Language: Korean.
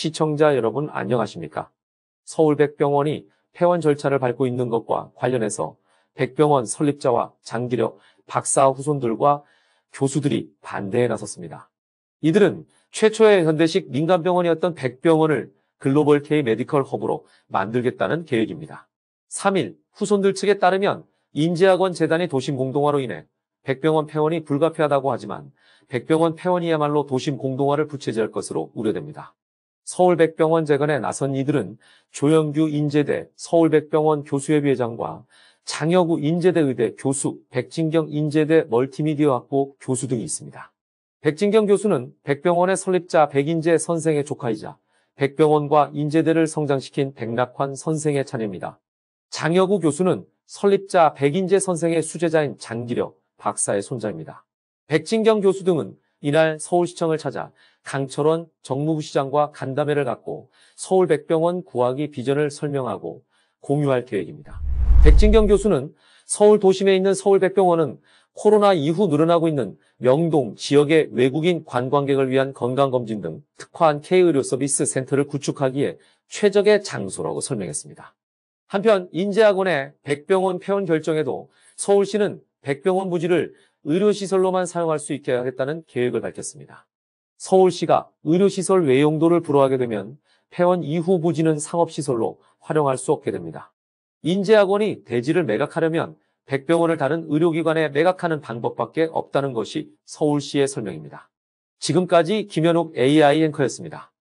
시청자 여러분 안녕하십니까? 서울백병원이 폐원 절차를 밟고 있는 것과 관련해서 백병원 설립자와 장기력, 박사 후손들과 교수들이 반대에 나섰습니다. 이들은 최초의 현대식 민간병원이었던 백병원을 글로벌 K 메디컬 허브로 만들겠다는 계획입니다. 3일 후손들 측에 따르면 인재학원 재단의 도심 공동화로 인해 백병원 폐원이 불가피하다고 하지만 백병원 폐원이야말로 도심 공동화를 부채질할 것으로 우려됩니다. 서울백병원 재건에 나선 이들은 조영규 인재대 서울백병원 교수협의회장과 장여구 인재대 의대 교수, 백진경 인재대 멀티미디어학부 교수 등이 있습니다. 백진경 교수는 백병원의 설립자 백인재 선생의 조카이자 백병원과 인재대를 성장시킨 백낙환 선생의 차례입니다 장여구 교수는 설립자 백인재 선생의 수제자인 장기력 박사의 손자입니다. 백진경 교수 등은 이날 서울시청을 찾아 강철원 정무부 시장과 간담회를 갖고 서울백병원 구하기 비전을 설명하고 공유할 계획입니다. 백진경 교수는 서울 도심에 있는 서울백병원은 코로나 이후 늘어나고 있는 명동 지역의 외국인 관광객을 위한 건강검진 등 특화한 K의료 서비스 센터를 구축하기에 최적의 장소라고 설명했습니다. 한편 인제학원의 백병원 폐원 결정에도 서울시는 백병원 부지를 의료시설로만 사용할 수 있게 하겠다는 계획을 밝혔습니다. 서울시가 의료시설 외용도를 불허하게 되면 폐원 이후 부지는 상업시설로 활용할 수 없게 됩니다. 인재학원이 대지를 매각하려면 백병원을 다른 의료기관에 매각하는 방법밖에 없다는 것이 서울시의 설명입니다. 지금까지 김현욱 AI 앵커였습니다.